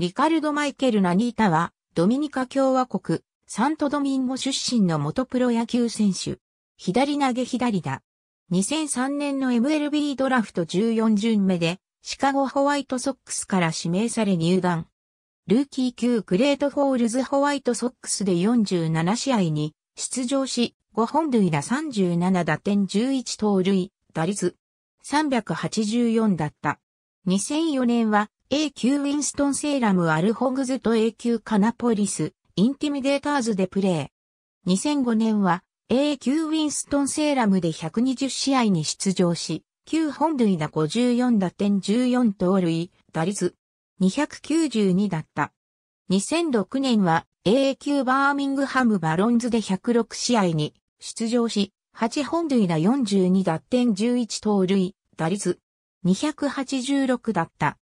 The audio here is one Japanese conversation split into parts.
リカルド・マイケル・ナニータは、ドミニカ共和国、サントドミンゴ出身の元プロ野球選手。左投げ左打。2003年の MLB ドラフト14巡目で、シカゴホワイトソックスから指名され入団。ルーキー級グレートホールズホワイトソックスで47試合に出場し、5本塁打37打点11盗塁、打率384だった。2004年は A 級ウィンストン・セーラム・アルホグズと A 級カナポリス、インティミデーターズでプレー。2005年は A 級ウィンストン・セーラムで120試合に出場し、9本塁打54打点14盗塁、打率292だった。2006年は A 級バーミングハムバロンズで106試合に出場し、8本塁打42打点11盗塁、打率286だった。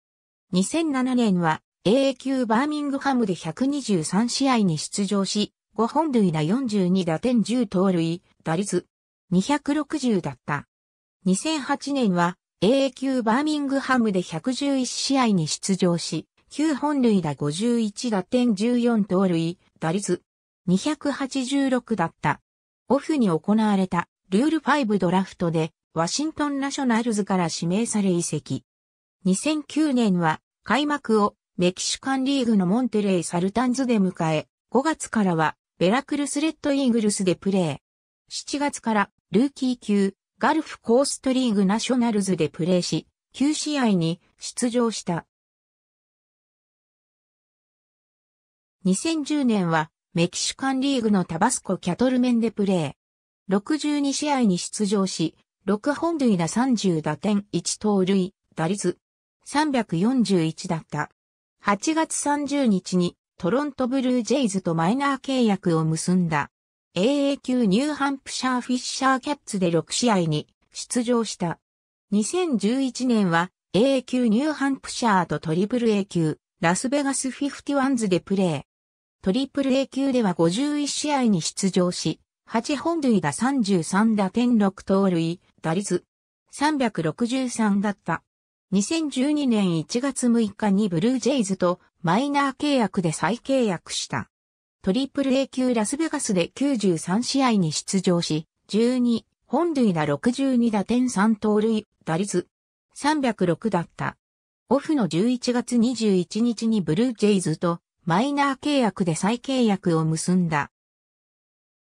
2007年は AA 級バーミングハムで123試合に出場し、5本塁打42打点10盗塁、打率260だった。2008年は AA 級バーミングハムで111試合に出場し、9本塁打51打点14盗塁、打率286だった。オフに行われたルール5ドラフトでワシントンナショナルズから指名され移籍。2009年は開幕をメキシカンリーグのモンテレイ・サルタンズで迎え、5月からはベラクルス・レッド・イーグルスでプレー。7月からルーキー級ガルフ・コーストリーグ・ナショナルズでプレーし、9試合に出場した。2010年はメキシカンリーグのタバスコ・キャトルメンでプレー。62試合に出場し、6本塁打30打点1盗塁、打率341だった。8月30日にトロントブルージェイズとマイナー契約を結んだ。AA 級ニューハンプシャーフィッシャーキャッツで6試合に出場した。2011年は AA 級ニューハンプシャーとトリプル A 級ラスベガスフィフティワンズでプレー。トリプル A 級では51試合に出場し、8本塁打33打点6盗塁、打率363だった。2012年1月6日にブルージェイズとマイナー契約で再契約した。トリプル A 級ラスベガスで93試合に出場し、12、本塁打62打点3盗塁、打率306だった。オフの11月21日にブルージェイズとマイナー契約で再契約を結んだ。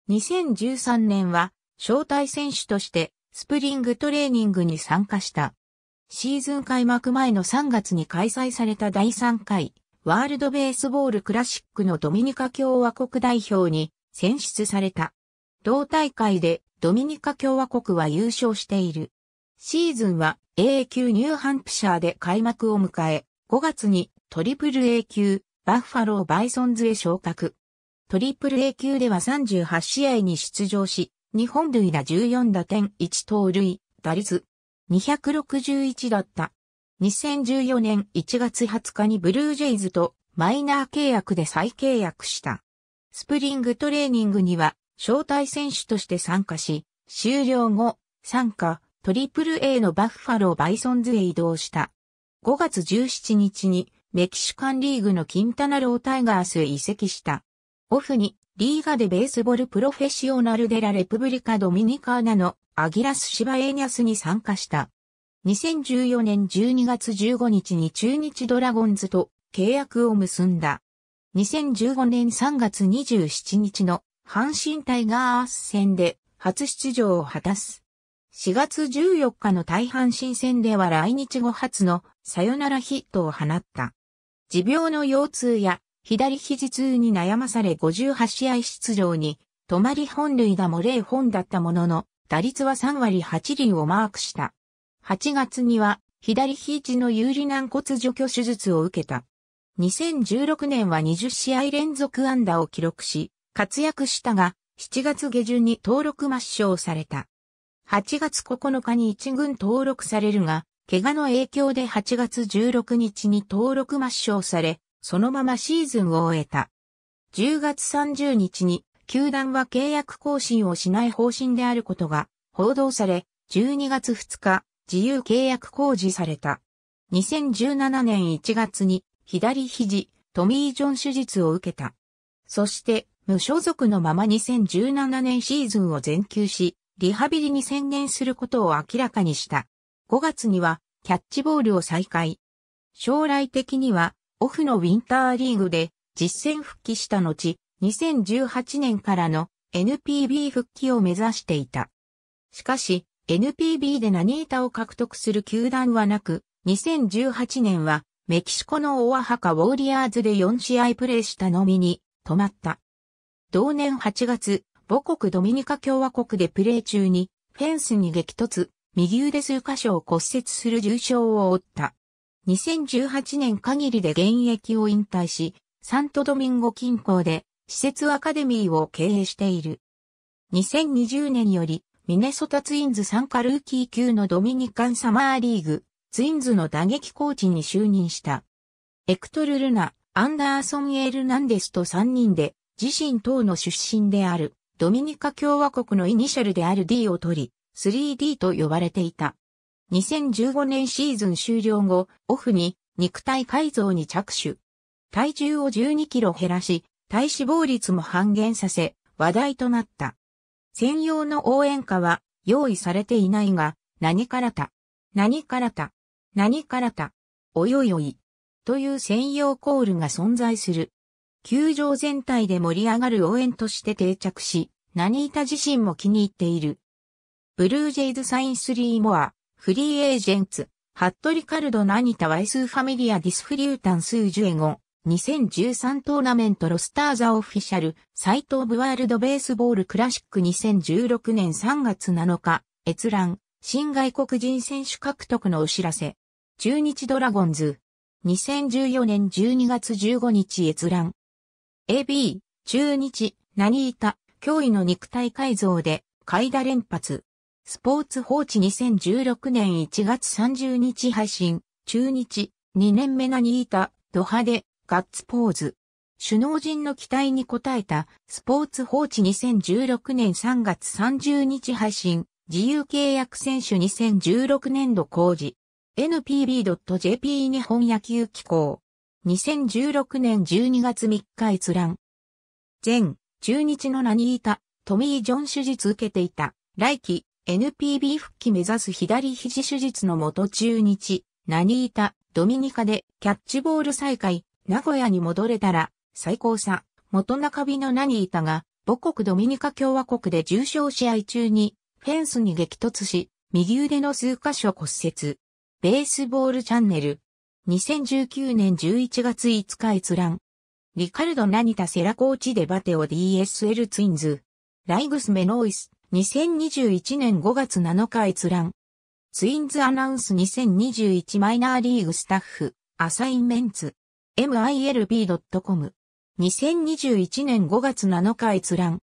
2013年は招待選手としてスプリングトレーニングに参加した。シーズン開幕前の3月に開催された第3回ワールドベースボールクラシックのドミニカ共和国代表に選出された。同大会でドミニカ共和国は優勝している。シーズンは A 級ニューハンプシャーで開幕を迎え、5月にトリプル A 級バッファローバイソンズへ昇格。トリプル A 級では38試合に出場し、日本塁打14打点1盗塁、打率261だった。2014年1月20日にブルージェイズとマイナー契約で再契約した。スプリングトレーニングには招待選手として参加し、終了後、参加、トリプル A のバッファローバイソンズへ移動した。5月17日にメキシカンリーグのキンタナロータイガースへ移籍した。オフにリーガでベースボールプロフェッショナルデラレプブリカドミニカーナのアギラス・シバエーニャスに参加した。2014年12月15日に中日ドラゴンズと契約を結んだ。2015年3月27日の阪神タイガース戦で初出場を果たす。4月14日の大阪神戦では来日後初のサヨナラヒットを放った。持病の腰痛や左肘痛に悩まされ58試合出場に、止まり本塁打も0本だったものの、打率は3割8厘をマークした。8月には左肘の有利軟骨除去手術を受けた。2016年は20試合連続安打を記録し、活躍したが、7月下旬に登録抹消された。8月9日に一軍登録されるが、怪我の影響で8月16日に登録抹消され、そのままシーズンを終えた。10月30日に球団は契約更新をしない方針であることが報道され、12月2日、自由契約公示された。2017年1月に左肘、トミー・ジョン手術を受けた。そして、無所属のまま2017年シーズンを全休し、リハビリに専念することを明らかにした。5月には、キャッチボールを再開。将来的には、オフのウィンターリーグで実戦復帰した後、2018年からの NPB 復帰を目指していた。しかし、NPB でナニータを獲得する球団はなく、2018年はメキシコのオアハカウォーリアーズで4試合プレーしたのみに止まった。同年8月、母国ドミニカ共和国でプレー中にフェンスに激突、右腕数箇所を骨折する重傷を負った。2018年限りで現役を引退し、サントドミンゴ近郊で施設アカデミーを経営している。2020年より、ミネソタツインズ参加ルーキー級のドミニカンサマーリーグ、ツインズの打撃コーチに就任した。エクトル・ルナ、アンダーソン・エール・ナンデスと3人で、自身等の出身である、ドミニカ共和国のイニシャルである D を取り、3D と呼ばれていた。2015年シーズン終了後、オフに肉体改造に着手。体重を12キロ減らし、体脂肪率も半減させ、話題となった。専用の応援歌は用意されていないが、何からた、何からた、何からた、およよい、という専用コールが存在する。球場全体で盛り上がる応援として定着し、何いた自身も気に入っている。ブルージェイズサインスリーモア、フリーエージェンツ、ハットリカルドナニタワイスーファミリアディスフリュータンスージュエゴン、2013トーナメントロスターザオフィシャル、サイトオブワールドベースボールクラシック2016年3月7日、閲覧、新外国人選手獲得のお知らせ。中日ドラゴンズ、2014年12月15日閲覧。AB、中日、何板、脅威の肉体改造で、階打連発。スポーツ放置2016年1月30日配信、中日、2年目何板、ド派手、ガッツポーズ。首脳陣の期待に応えたスポーツ放置2016年3月30日配信自由契約選手2016年度工事 npb.jp 日本野球機構2016年12月3日閲覧前中日の何ニータトミー・ジョン手術受けていた来季 NPB 復帰目指す左肘手術の元中日何ニータドミニカでキャッチボール再開名古屋に戻れたら、最高さ、元中日の何いたが、母国ドミニカ共和国で重傷試合中に、フェンスに激突し、右腕の数箇所骨折。ベースボールチャンネル。2019年11月5日閲覧。リカルド・ナニタ・セラコーチ・デバテオ DSL ツインズ。ライグス・メノイス。2021年5月7日閲覧。ツインズアナウンス2021マイナーリーグスタッフ。アサインメンツ。milb.com。2021年5月7日閲覧。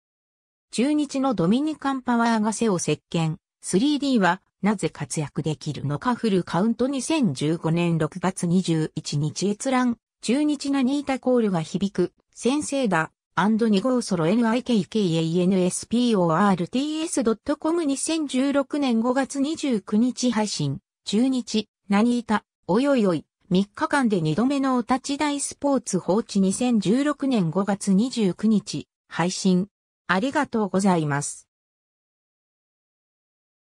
中日のドミニカンパワーが背を席巻。3D はなぜ活躍できるのかフルカウント2015年6月21日閲覧。中日なニータコールが響く。先生だ。アンド2号ソロ n i k k a n s p o r t s c o m 2 0 1 6年5月29日配信。中日、何いた、およいおい。3日間で2度目のお立ち台スポーツ放置2016年5月29日、配信。ありがとうございます。